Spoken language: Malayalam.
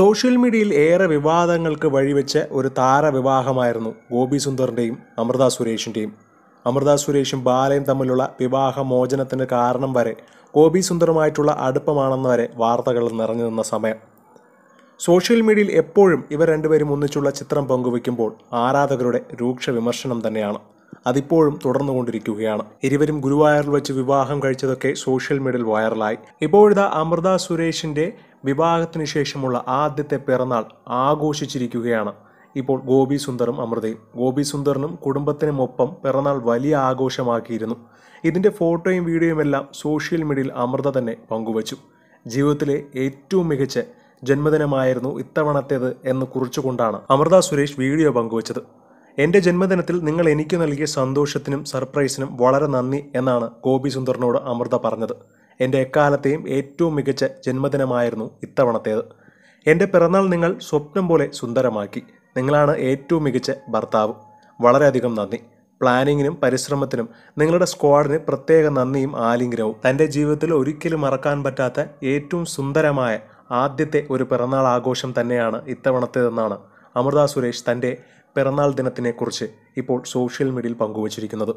സോഷ്യൽ മീഡിയയിൽ ഏറെ വിവാദങ്ങൾക്ക് വഴിവെച്ച ഒരു താരവിവാഹമായിരുന്നു ഗോപി സുന്ദറിൻ്റെയും അമൃത സുരേഷിൻ്റെയും അമൃത സുരേഷും ബാലയും തമ്മിലുള്ള വിവാഹമോചനത്തിന് കാരണം വരെ ഗോപി സുന്ദറുമായിട്ടുള്ള അടുപ്പമാണെന്ന് വരെ വാർത്തകൾ നിറഞ്ഞു നിന്ന സമയം സോഷ്യൽ മീഡിയയിൽ എപ്പോഴും ഇവർ രണ്ടുപേരും ഒന്നിച്ചുള്ള ചിത്രം പങ്കുവയ്ക്കുമ്പോൾ ആരാധകരുടെ രൂക്ഷ വിമർശനം തന്നെയാണ് അതിപ്പോഴും തുടർന്നുകൊണ്ടിരിക്കുകയാണ് ഇരുവരും ഗുരുവായൂരിൽ വെച്ച് വിവാഹം കഴിച്ചതൊക്കെ സോഷ്യൽ മീഡിയയിൽ വൈറലായി ഇപ്പോഴത്തെ അമൃത സുരേഷിൻ്റെ വിവാഹത്തിന് ശേഷമുള്ള ആദ്യത്തെ പിറന്നാൾ ആഘോഷിച്ചിരിക്കുകയാണ് ഇപ്പോൾ ഗോപി സുന്ദറും അമൃതയും ഗോപി സുന്ദറിനും കുടുംബത്തിനുമൊപ്പം പിറന്നാൾ വലിയ ആഘോഷമാക്കിയിരുന്നു ഇതിൻ്റെ ഫോട്ടോയും വീഡിയോയുമെല്ലാം സോഷ്യൽ മീഡിയയിൽ അമൃത തന്നെ പങ്കുവച്ചു ജീവിതത്തിലെ ഏറ്റവും മികച്ച ജന്മദിനമായിരുന്നു ഇത്തവണത്തേത് എന്ന് കുറിച്ചുകൊണ്ടാണ് അമൃത സുരേഷ് വീഡിയോ പങ്കുവച്ചത് എൻ്റെ ജന്മദിനത്തിൽ നിങ്ങൾ എനിക്ക് നൽകിയ സന്തോഷത്തിനും സർപ്രൈസിനും വളരെ നന്ദി എന്നാണ് ഗോപി സുന്ദറിനോട് അമൃത പറഞ്ഞത് എൻ്റെ എക്കാലത്തെയും ഏറ്റവും മികച്ച ജന്മദിനമായിരുന്നു ഇത്തവണത്തേത് എൻ്റെ പിറന്നാൾ നിങ്ങൾ സ്വപ്നം പോലെ സുന്ദരമാക്കി നിങ്ങളാണ് ഏറ്റവും മികച്ച ഭർത്താവ് വളരെയധികം നന്ദി പ്ലാനിങ്ങിനും പരിശ്രമത്തിനും നിങ്ങളുടെ സ്ക്വാഡിന് പ്രത്യേക നന്ദിയും ആലിംഗനവും തൻ്റെ ജീവിതത്തിൽ ഒരിക്കലും മറക്കാൻ പറ്റാത്ത ഏറ്റവും സുന്ദരമായ ആദ്യത്തെ ഒരു പിറന്നാൾ ആഘോഷം തന്നെയാണ് ഇത്തവണത്തേതെന്നാണ് അമൃത സുരേഷ് തൻ്റെ പിറന്നാൾ ദിനത്തിനെക്കുറിച്ച് ഇപ്പോൾ സോഷ്യൽ മീഡിയയിൽ പങ്കുവച്ചിരിക്കുന്നത്